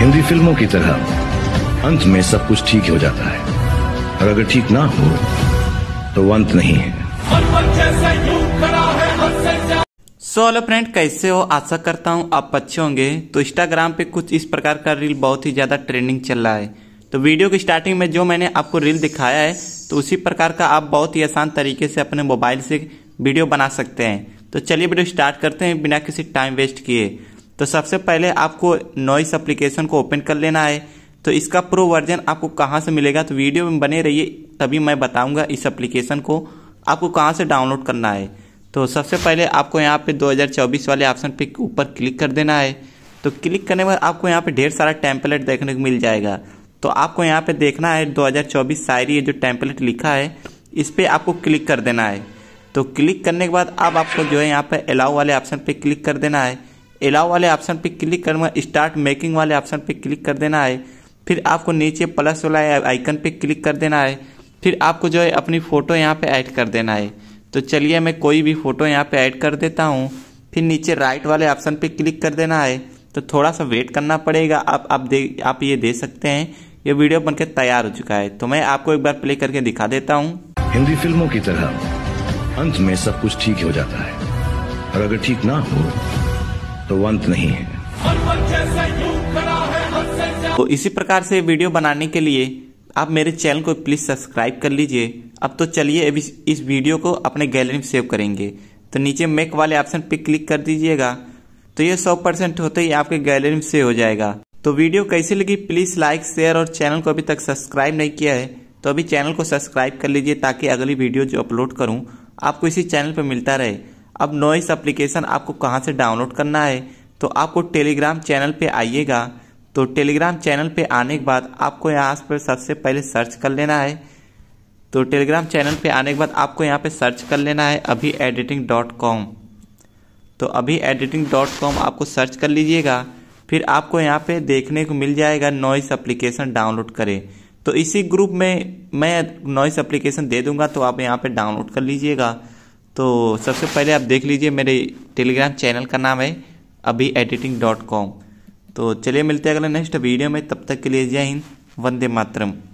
हिंदी फिल्मों की तरह अंत में सब कुछ ठीक हो जाता है और अगर ठीक ना हो तो अंत नहीं है सो हेलो फ्रेंड कैसे हो आशा करता हूँ आप अच्छे होंगे तो इंस्टाग्राम पे कुछ इस प्रकार का रील बहुत ही ज़्यादा ट्रेंडिंग चल रहा है तो वीडियो की स्टार्टिंग में जो मैंने आपको रील दिखाया है तो उसी प्रकार का आप बहुत ही आसान तरीके से अपने मोबाइल से वीडियो बना सकते हैं तो चलिए वीडियो स्टार्ट करते हैं बिना किसी टाइम वेस्ट किए तो सबसे पहले आपको नॉइस एप्लीकेशन को ओपन कर लेना है तो इसका प्रो वर्जन आपको कहाँ से मिलेगा तो वीडियो में बने रहिए तभी मैं बताऊँगा इस एप्लीकेशन को आपको कहाँ से डाउनलोड करना है तो सबसे पहले आपको यहाँ पे 2024 वाले ऑप्शन पे ऊपर क्लिक कर देना है तो क्लिक करने के बाद आपको यहाँ पे ढेर सारा टेम्पलेट देखने को मिल जाएगा तो आपको यहाँ पे देखना है 2024 शायरी ये जो टैंपलेट लिखा है इस पर आपको क्लिक कर देना है तो क्लिक करने के बाद अब आप आपको जो है यहाँ पर अलाउ वाले ऑप्शन पर क्लिक कर देना है अलाउ वाले ऑप्शन पे क्लिक करूंगा स्टार्ट मेकिंग वाले ऑप्शन पे क्लिक कर देना है फिर आपको नीचे प्लस वाला आइकन पे क्लिक कर देना है फिर आपको जो है अपनी फ़ोटो यहाँ पे ऐड कर देना है तो चलिए मैं कोई भी फ़ोटो यहाँ पे ऐड कर देता हूँ फिर नीचे राइट वाले ऑप्शन पे क्लिक कर देना है तो थोड़ा सा वेट करना पड़ेगा आप आप दे आप ये दे सकते हैं ये वीडियो बनकर तैयार हो चुका है तो मैं आपको एक बार प्ले करके दिखा देता हूँ हिंदी फिल्मों की तरह अंत में सब कुछ ठीक हो जाता है और अगर ठीक ना हो अंत तो नहीं है तो इसी प्रकार से वीडियो बनाने के लिए आप मेरे चैनल को प्लीज़ सब्सक्राइब कर लीजिए अब तो चलिए अभी इस वीडियो को अपने गैलरी में सेव करेंगे तो नीचे मेक वाले ऑप्शन पे क्लिक कर दीजिएगा तो ये 100 परसेंट होते ही आपके गैलरी में सेव हो जाएगा तो वीडियो कैसी लगी प्लीज़ लाइक शेयर और चैनल को अभी तक सब्सक्राइब नहीं किया है तो अभी चैनल को सब्सक्राइब कर लीजिए ताकि अगली वीडियो जो अपलोड करूँ आपको इसी चैनल पर मिलता रहे अब नॉइस एप्लीकेशन आपको कहाँ से डाउनलोड करना है तो आपको टेलीग्राम चैनल पे आइएगा तो टेलीग्राम चैनल पे आने के बाद आपको यहाँ पर सबसे पहले सर्च कर लेना है तो टेलीग्राम चैनल पे आने के बाद आपको यहाँ पे सर्च कर लेना है अभी एडिटिंग डॉट कॉम तो अभी एडिटिंग डॉट कॉम आपको सर्च कर लीजिएगा फिर आपको यहाँ पे देखने को मिल जाएगा नॉइस एप्लीकेशन डाउनलोड करें तो इसी ग्रुप में मैं नॉइस एप्लीकेशन दे दूंगा तो आप यहाँ पे डाउनलोड कर लीजिएगा तो सबसे पहले आप देख लीजिए मेरे टेलीग्राम चैनल का नाम है अभी एडिटिंग डॉट कॉम तो चलिए मिलते हैं अगले नेक्स्ट वीडियो में तब तक के लिए जय हिंद वंदे मातरम